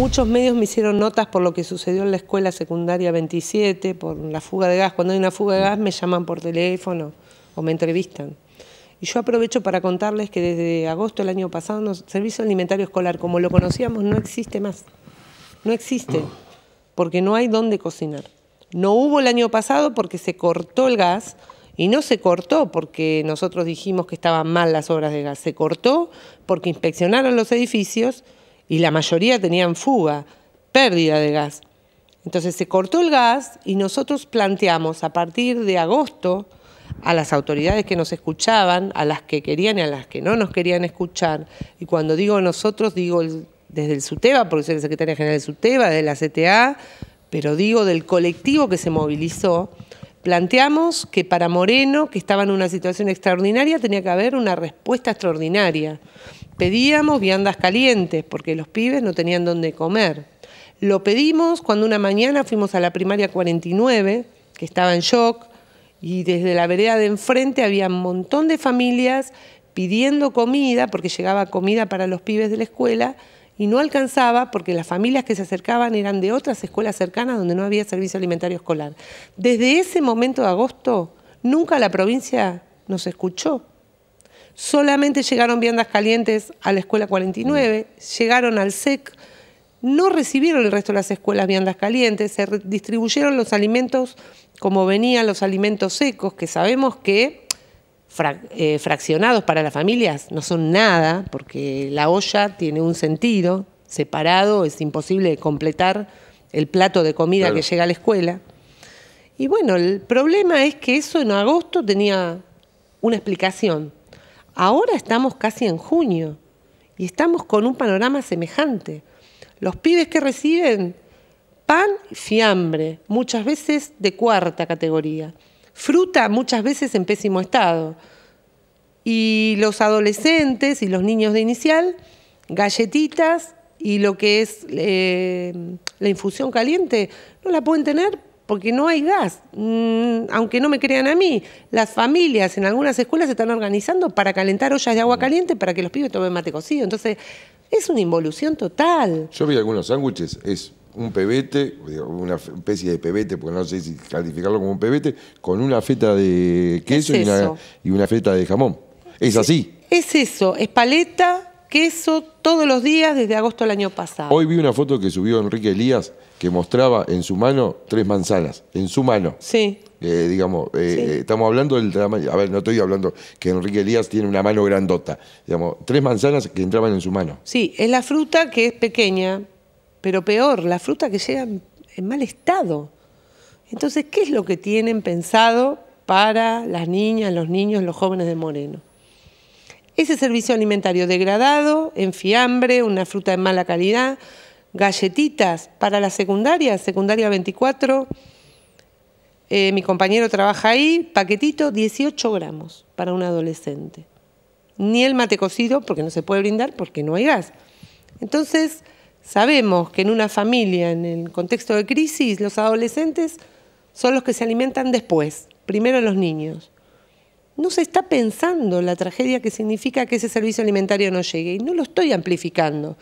Muchos medios me hicieron notas por lo que sucedió en la escuela secundaria 27, por la fuga de gas. Cuando hay una fuga de gas me llaman por teléfono o me entrevistan. Y yo aprovecho para contarles que desde agosto del año pasado el servicio alimentario escolar, como lo conocíamos, no existe más. No existe, porque no hay dónde cocinar. No hubo el año pasado porque se cortó el gas y no se cortó porque nosotros dijimos que estaban mal las obras de gas. Se cortó porque inspeccionaron los edificios y la mayoría tenían fuga, pérdida de gas. Entonces se cortó el gas y nosotros planteamos a partir de agosto a las autoridades que nos escuchaban, a las que querían y a las que no nos querían escuchar, y cuando digo nosotros, digo desde el SUTEBA, porque soy la secretaria general del SUTEBA, de la CTA, pero digo del colectivo que se movilizó, planteamos que para Moreno, que estaba en una situación extraordinaria, tenía que haber una respuesta extraordinaria. Pedíamos viandas calientes porque los pibes no tenían dónde comer. Lo pedimos cuando una mañana fuimos a la primaria 49, que estaba en shock, y desde la vereda de enfrente había un montón de familias pidiendo comida, porque llegaba comida para los pibes de la escuela, y no alcanzaba porque las familias que se acercaban eran de otras escuelas cercanas donde no había servicio alimentario escolar. Desde ese momento de agosto, nunca la provincia nos escuchó. Solamente llegaron viandas calientes a la escuela 49, llegaron al SEC, e no recibieron el resto de las escuelas viandas calientes, se distribuyeron los alimentos como venían los alimentos secos, que sabemos que eh, fraccionados para las familias no son nada, porque la olla tiene un sentido, separado es imposible completar el plato de comida que llega a la escuela. Y bueno, el problema es que eso en agosto tenía una explicación. Ahora estamos casi en junio y estamos con un panorama semejante. Los pibes que reciben pan, y fiambre, muchas veces de cuarta categoría. Fruta, muchas veces en pésimo estado. Y los adolescentes y los niños de inicial, galletitas y lo que es eh, la infusión caliente, no la pueden tener porque no hay gas. Mm, aunque no me crean a mí, las familias en algunas escuelas se están organizando para calentar ollas de agua mm. caliente para que los pibes tomen mate cocido. Entonces, es una involución total. Yo vi algunos sándwiches, es un pebete, una especie de pebete, porque no sé si calificarlo como un pebete, con una feta de queso y, una, y, una, feta de jamón. Es así. Es eso, es paleta, queso todos los días desde agosto del año pasado. Hoy vi una foto que subió Enrique Elías que mostraba en su mano tres manzanas, en su mano. Sí. Eh, digamos, eh, eh, estamos hablando del tamaño, a ver, no estoy hablando que Enrique Elías tiene una mano grandota, digamos, tres manzanas que entraban en su mano. Sí, es la fruta que es pequeña, pero peor, la fruta que llega en mal estado. Entonces, ¿qué es lo que tienen pensado para las niñas, los niños, los jóvenes de Moreno? Ese servicio alimentario degradado, en fiambre, una fruta de mala calidad, galletitas para la secundaria, secundaria 24. Eh, mi compañero trabaja ahí, paquetito, 18 gramos para un adolescente. Ni el mate cocido, porque no se puede brindar, porque no hay gas. Entonces, sabemos que en una familia, en el contexto de crisis, los adolescentes son los que se alimentan después, primero los niños no se está pensando la tragedia que significa que ese servicio alimentario no llegue. Y no lo estoy amplificando.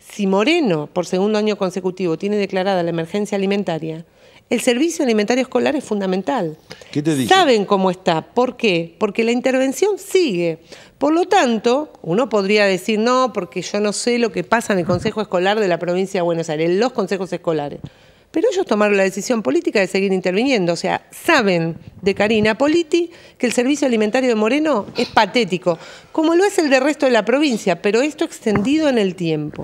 Si Moreno, por segundo año consecutivo, tiene declarada la emergencia alimentaria, el servicio alimentario escolar es fundamental. ¿Qué te Saben cómo está. ¿Por qué? Porque la intervención sigue. Por lo tanto, uno podría decir, no, porque yo no sé lo que pasa en el Consejo Escolar de la provincia de Buenos Aires, en los consejos escolares. Pero ellos tomaron la decisión política de seguir interviniendo. O sea, saben de Karina Politi que el servicio alimentario de Moreno es patético, como lo es el del resto de la provincia, pero esto extendido en el tiempo.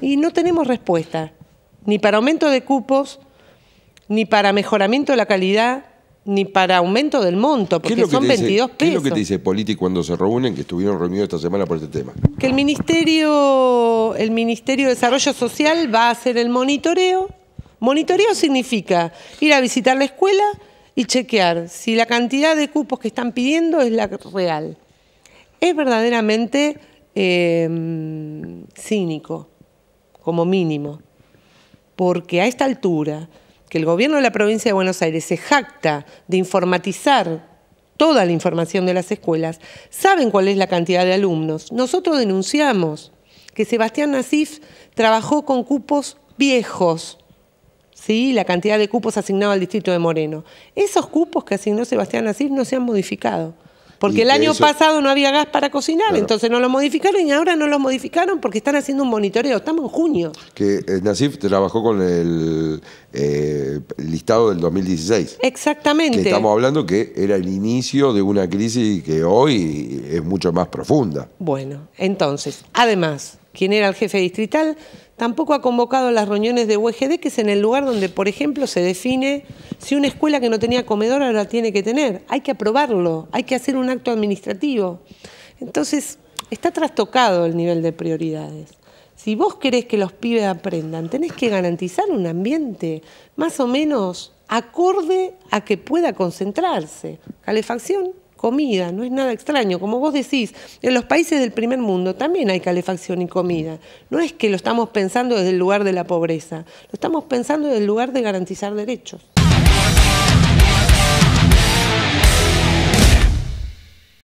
Y no tenemos respuesta, ni para aumento de cupos, ni para mejoramiento de la calidad, ni para aumento del monto, porque son 22 pesos. ¿Qué es lo que te dice Politi cuando se reúnen, que estuvieron reunidos esta semana por este tema? Que el Ministerio, el Ministerio de Desarrollo Social va a hacer el monitoreo Monitoreo significa ir a visitar la escuela y chequear si la cantidad de cupos que están pidiendo es la real. Es verdaderamente em, cínico, como mínimo, porque a esta altura que el gobierno de la provincia de Buenos Aires se jacta de informatizar toda la información de las escuelas, saben cuál es la cantidad de alumnos. Nosotros denunciamos que Sebastián Nasif trabajó con cupos viejos, ¿sí? la cantidad de cupos asignados al distrito de Moreno. Esos cupos que asignó Sebastián Nasif no se han modificado. Porque el año pasado no había gas para cocinar, entonces no lo modificaron y ahora no lo modificaron porque están haciendo un monitoreo. Estamos en junio. Que eh, Nasif trabajó con el eh, listado del 2016. Exactamente. estamos hablando que era el inicio de una crisis que hoy es mucho más profunda. Bueno, entonces, además, quien era el jefe distrital tampoco ha convocado las reuniones de UGD, e que es en el lugar donde, por ejemplo, se define si una escuela que no tenía comedor ahora tiene que tener. Hay que aprobarlo, hay que hacer un acto administrativo. Entonces, está trastocado el nivel de prioridades. Si vos querés que los pibes aprendan, tenés que garantizar un ambiente más o menos acorde a que pueda concentrarse. Calefacción, comida, no es nada extraño. Como vos decís, en los países del primer mundo también hay calefacción y comida. No es que lo estamos pensando desde el lugar de la pobreza, lo estamos pensando desde el lugar de garantizar derechos.